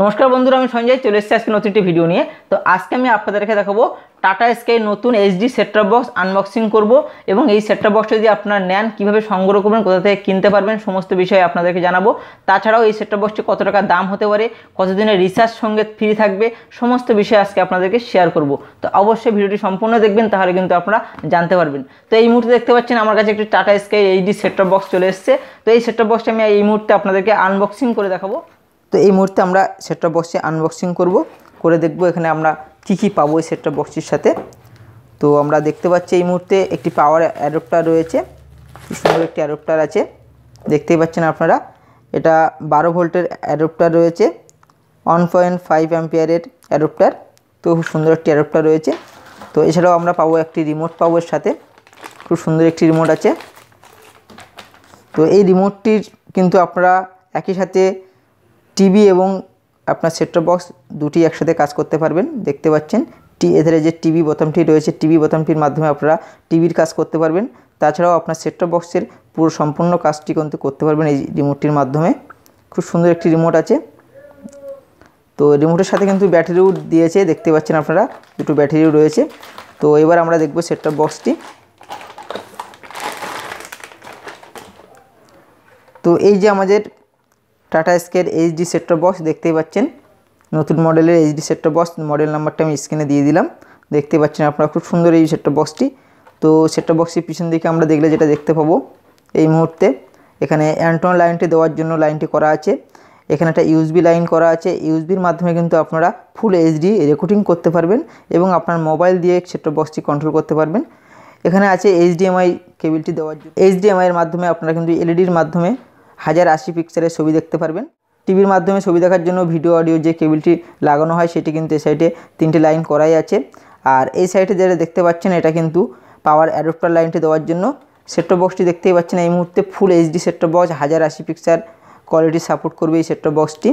নমস্কার বন্ধুরা আমি সঞ্জয় চলে এসেছি আজকে নতুন একটি ভিডিও নিয়ে তো আজকে আমি আপনাদেরকে দেখাবো টাটা স্কাই নতুন এইচডি সেটটপ বক্স আনবক্সিং করব এবং এই সেটটপ বক্স যদি আপনারা নেন কীভাবে সংগ্রহ করবেন কোথা থেকে কিনতে পারবেন সমস্ত বিষয়ে আপনাদেরকে জানাবো তাছাড়াও এই সেটটপ বক্সটি কত টাকা দাম হতে পারে কতদিনের রিচার্জ সঙ্গে ফ্রি থাকবে সমস্ত বিষয়ে আজকে আপনাদেরকে শেয়ার করব তো অবশ্যই ভিডিওটি সম্পূর্ণ দেখবেন তাহলে কিন্তু আপনারা জানতে পারবেন তো এই মুহূর্তে দেখতে পাচ্ছেন আমার কাছে একটি Tata Sky HD set-top box চলে এসছে তো এই সেটটপ বক্সটা আমি এই মুহূর্তে আপনাদেরকে আনবক্সিং করে দেখাবো তো এই মুহূর্তে আমরা সেটটা বক্সটি আনবক্সিং করব করে দেখব এখানে আমরা কী কী পাবো এই সেটটা বক্সটির সাথে তো আমরা দেখতে পাচ্ছি এই মুহূর্তে একটি পাওয়ার অ্যাডপ্টার রয়েছে সুন্দর একটি অ্যাডপ্টার আছে দেখতেই পাচ্ছেন আপনারা এটা বারো ভোল্টের অ্যাডপ্টার রয়েছে ওয়ান পয়েন্ট ফাইভ অ্যাম্পিয়ারের অ্যাডপ্টার তো খুব সুন্দর একটি অ্যাডপ্টার রয়েছে তো এছাড়াও আমরা পাবো একটি রিমোট পাবো এর সাথে খুব সুন্দর একটি রিমোট আছে তো এই রিমোটটির কিন্তু আপনারা একই সাথে টিভি এবং আপনার সেটটপ বক্স দুটি একসাথে কাজ করতে পারবেন দেখতে পাচ্ছেন টি এধারে যে টিভি বোতামটি রয়েছে টিভি বোতামটির মাধ্যমে আপনারা টিভির কাজ করতে পারবেন তাছাড়াও আপনার সেটটপ বক্সের পুরো সম্পূর্ণ কাজটি কিন্তু করতে পারবেন এই রিমোটটির মাধ্যমে খুব সুন্দর একটি রিমোট আছে তো রিমোটের সাথে কিন্তু ব্যাটারিও দিয়েছে দেখতে পাচ্ছেন আপনারা দুটো ব্যাটারিও রয়েছে তো এবার আমরা দেখব সেটটপ বক্সটি তো এই যে আমাদের টাটা স্কের এইচডি সেট্র বক্স দেখতেই পাচ্ছেন নতুন মডেলের এইচডি সেটটপ বক্স মডেল নাম্বারটা আমি স্ক্রিনে দিয়ে দিলাম দেখতে পাচ্ছেন আপনারা খুব সুন্দর এই সেটটপ বক্সটি তো সেটটপ বক্সটির পিছন দিকে আমরা দেখলে যেটা দেখতে পাবো এই মুহূর্তে এখানে অ্যান্টন লাইনটি দেওয়ার জন্য লাইনটি করা আছে এখানে একটা ইউসবি লাইন করা আছে ইউসবির মাধ্যমে কিন্তু আপনারা ফুল এইচডি রেকর্ডিং করতে পারবেন এবং আপনার মোবাইল দিয়ে সেটটপ বক্সটি কন্ট্রোল করতে পারবেন এখানে আছে এইচডিএমআই কেবিলটি দেওয়ার জন্য এইচডিএমআইয়ের মাধ্যমে আপনারা কিন্তু এলইডির e মাধ্যমে হাজার আশি পিক্সেলের ছবি দেখতে পারবেন টিভির মাধ্যমে ছবি দেখার জন্য ভিডিও অডিও যে কেবিলটি লাগানো হয় সেটি কিন্তু এই সাইডে তিনটি লাইন করাই আছে আর এই সাইডে যেটা দেখতে পাচ্ছেন এটা কিন্তু পাওয়ার অ্যাডপ্টার লাইনটি দেওয়ার জন্য সেটটপ বক্সটি দেখতেই পাচ্ছেন এই মুহূর্তে ফুল এইচডি সেটটপ বক্স হাজার আশি পিক্সার কোয়ালিটি সাপোর্ট করবে এই সেটটপ বক্সটি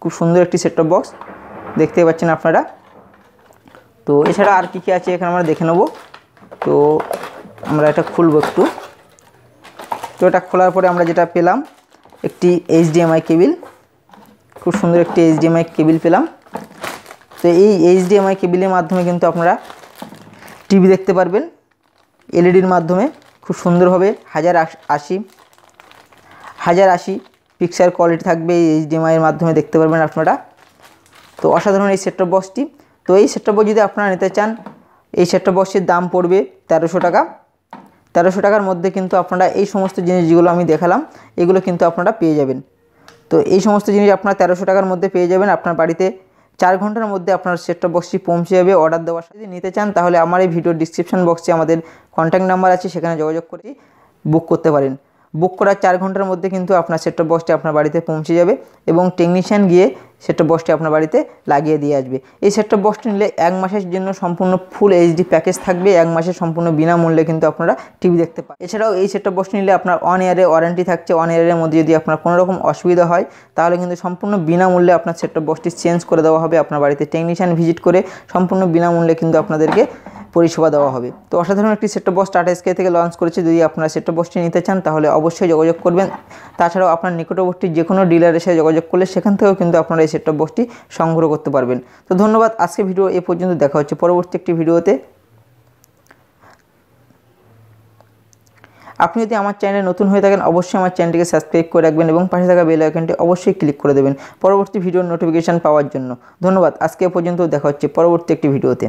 খুব সুন্দর একটি সেটটপ বক্স দেখতেই পাচ্ছেন আপনারা তো এছাড়া আর কী কী আছে এখানে আমরা দেখে নেব তো আমরা এটা খুলব একটু তো এটা খোলার পরে আমরা যেটা পেলাম একটি এইচডিএমআই কেবিল খুব সুন্দর একটি এইচডিএমআই কেবিল পেলাম তো এই এইচডিএমআই কেবিলের মাধ্যমে কিন্তু আপনারা টিভি দেখতে পারবেন e এলইডির মাধ্যমে খুব সুন্দরভাবে হাজার আশি হাজার আশি পিকচার কোয়ালিটি থাকবে এই এইচডিএমআইয়ের মাধ্যমে দেখতে পারবেন আপনারা তো অসাধারণ এই সেটটপ বক্সটি তো এই সেটটপ বক্স যদি আপনারা নিতে চান এই সেটটপ বক্সের দাম পড়বে তেরোশো টাকা তেরোশো টাকার মধ্যে কিন্তু আপনারা এই সমস্ত জিনিস যেগুলো আমি দেখালাম এগুলো কিন্তু আপনারা পেয়ে যাবেন তো এই সমস্ত জিনিস আপনারা তেরোশো টাকার মধ্যে পেয়ে যাবেন আপনার বাড়িতে চার ঘন্টার মধ্যে আপনার সেটটপ বক্সটি পৌঁছে যাবে অর্ডার দেওয়ার সাথে নিতে চান তাহলে আমার এই ভিডিও ডিসক্রিপশান বক্সে আমাদের কন্ট্যাক্ট নাম্বার আছে সেখানে যোগাযোগ করে বুক করতে পারেন বুক করার চার ঘন্টার মধ্যে কিন্তু আপনার সেটটপ বক্সটি আপনার বাড়িতে পৌঁছে যাবে এবং টেকনিশিয়ান গিয়ে সেটটপ বক্সটি আপনার বাড়িতে লাগিয়ে দিয়ে আসবে এই সেটটপ বক্সটি নিলে এক মাসের জন্য সম্পূর্ণ ফুল এইচডি প্যাকেজ থাকবে এক মাসের সম্পূর্ণ বিনামূল্যে কিন্তু আপনারা টিভি দেখতে পান এছাড়াও এই সেটটপ বক্সটি নিলে আপনার অন ইয়ারে ওয়ারেন্টি থাকছে অন ইয়ারের মধ্যে যদি আপনার কোনো রকম অসুবিধা হয় তাহলে কিন্তু সম্পূর্ণ বিনামূল্যে আপনার সেটটপ বক্সটি চেঞ্জ করে দেওয়া হবে আপনার বাড়িতে টেকনিশিয়ান ভিজিট করে সম্পূর্ণ বিনামূল্যে কিন্তু আপনাদেরকে পরিষেবা দেওয়া হবে তো অসাধারণ একটি সেট বক্স টাটা স্কাই থেকে লঞ্চ করেছে যদি আপনারা সেটটপ বক্সটি নিতে চান তাহলে অবশ্যই যোগাযোগ করবেন তাছাড়াও আপনার নিকটবর্তী যে কোনো ডিলারের সাথে যোগাযোগ করলে সেখান থেকেও কিন্তু আপনারা এই সেটটপ বক্সটি সংগ্রহ করতে পারবেন তো ধন্যবাদ আজকে ভিডিও এ পর্যন্ত দেখা হচ্ছে পরবর্তী একটি ভিডিওতে আপনি যদি আমার চ্যানেলে নতুন হয়ে থাকেন অবশ্যই আমার চ্যানেলটিকে সাবস্ক্রাইব করে রাখবেন এবং পাশে থাকা বেল আইকনটি অবশ্যই ক্লিক করে দেবেন পরবর্তী ভিডিওর নোটিফিকেশান পাওয়ার জন্য ধন্যবাদ আজকে পর্যন্ত দেখা হচ্ছে পরবর্তী একটি ভিডিওতে